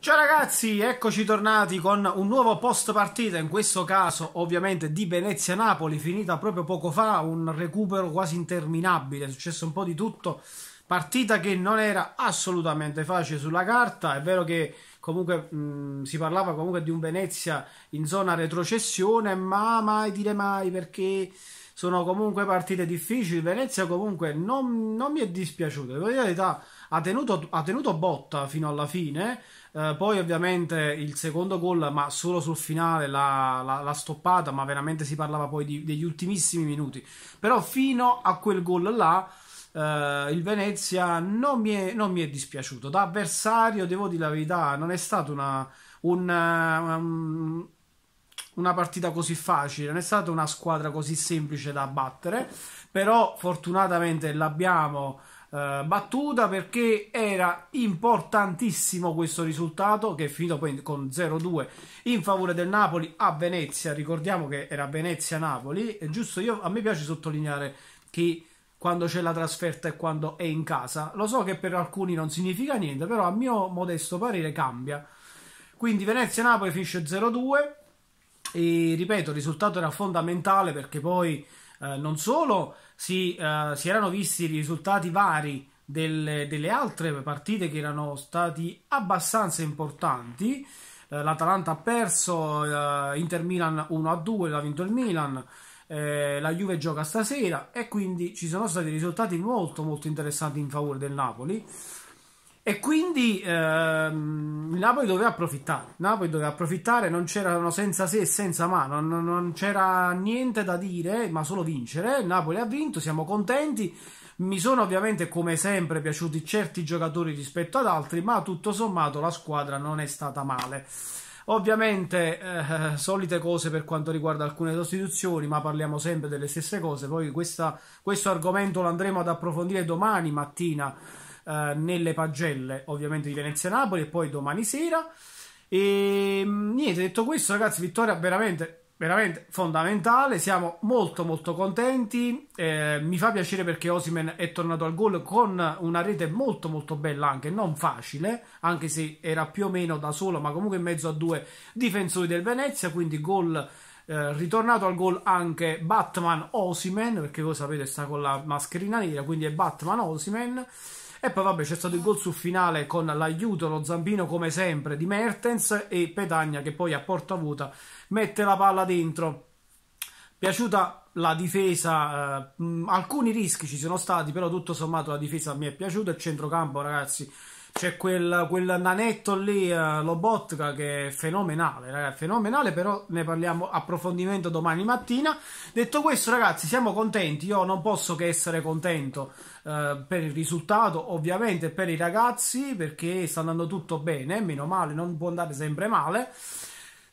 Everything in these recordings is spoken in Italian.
Ciao ragazzi, eccoci tornati con un nuovo post partita, in questo caso ovviamente di Venezia-Napoli, finita proprio poco fa, un recupero quasi interminabile, è successo un po' di tutto, partita che non era assolutamente facile sulla carta, è vero che comunque mh, si parlava comunque di un Venezia in zona retrocessione, ma mai dire mai perché sono comunque partite difficili, Venezia comunque non, non mi è dispiaciuto, devo dire la verità ha tenuto, ha tenuto botta fino alla fine. Eh, poi, ovviamente, il secondo gol, ma solo sul finale l'ha, l'ha, l'ha stoppata. Ma veramente si parlava poi di, degli ultimissimi minuti. Però, fino a quel gol là. Uh, il Venezia non mi, è, non mi, è, dispiaciuto. Da avversario, devo dire la verità, non è stata una, una, eh, um, una, partita così facile, non è stata una squadra così semplice da battere, però fortunatamente l'abbiamo eh, battuta perché era importantissimo questo risultato che è finito poi con 0-2 in favore del Napoli a Venezia. Ricordiamo che era Venezia-Napoli. È giusto, io, a me piace sottolineare che quando c'è la trasferta e quando è in casa. Lo so che per alcuni non significa niente, però a mio modesto parere cambia. Quindi Venezia-Napoli finisce 0-2 e ripeto, il risultato era fondamentale perché poi eh, non solo si, eh, si, erano visti i risultati vari delle, delle, altre partite che erano stati abbastanza importanti. Eh, L'Atalanta ha perso, eh, Inter Milan 1-2, l'ha vinto il Milan, la Juve gioca stasera e quindi ci sono stati risultati molto molto interessanti in favore del Napoli. E quindi ehm, Napoli doveva approfittare. Napoli doveva approfittare, non c'erano senza sé e senza ma, non, non, c'era niente da dire, ma solo vincere. Napoli ha vinto, siamo contenti. Mi sono ovviamente, come sempre, piaciuti certi giocatori rispetto ad altri, ma tutto sommato la squadra non è stata male. Ovviamente, eh, solite cose per quanto riguarda alcune sostituzioni, ma parliamo sempre delle stesse cose. Poi questa, questo argomento lo andremo ad approfondire domani mattina eh, nelle pagelle ovviamente di Venezia Napoli e poi domani sera. E mm, niente, detto questo, ragazzi, vittoria veramente veramente fondamentale. Siamo molto molto contenti. Eh, mi fa piacere perché Osimen è tornato al gol con una rete molto molto bella, anche non facile, anche se era più o meno da solo, ma comunque in mezzo a due difensori del Venezia, quindi gol. Eh, ritornato al gol anche Batman Osimen, perché voi sapete sta con la mascherina nera, quindi è Batman Osimen. E poi vabbè c'è stato il gol sul finale con l'aiuto, lo zampino come sempre di Mertens e Petagna che poi a porta vuota mette la palla dentro. Piaciuta la difesa, eh, alcuni rischi ci sono stati, però tutto sommato la difesa mi è piaciuta, il centrocampo ragazzi c'è quel, quel nanetto lì, uh, Lobotka, che è fenomenale, ragazzi, fenomenale, però ne parliamo approfondimento domani mattina. Detto questo, ragazzi, siamo contenti, io non posso che essere contento uh, per il risultato, ovviamente per i ragazzi, perché sta andando tutto bene, meno male, non può andare sempre male.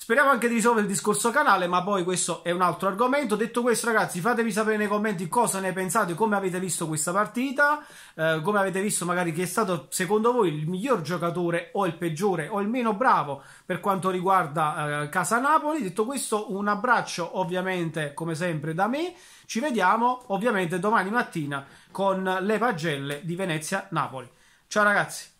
Speriamo anche di risolvere il discorso canale, ma poi questo è un altro argomento. Detto questo, ragazzi, fatemi sapere nei commenti cosa ne pensate, come avete visto questa partita, eh, come avete visto magari chi è stato secondo voi il miglior giocatore o il peggiore o il meno bravo per quanto riguarda eh, Casa Napoli. Detto questo, un abbraccio ovviamente come sempre da me. Ci vediamo ovviamente domani mattina con le pagelle di Venezia Napoli. Ciao ragazzi!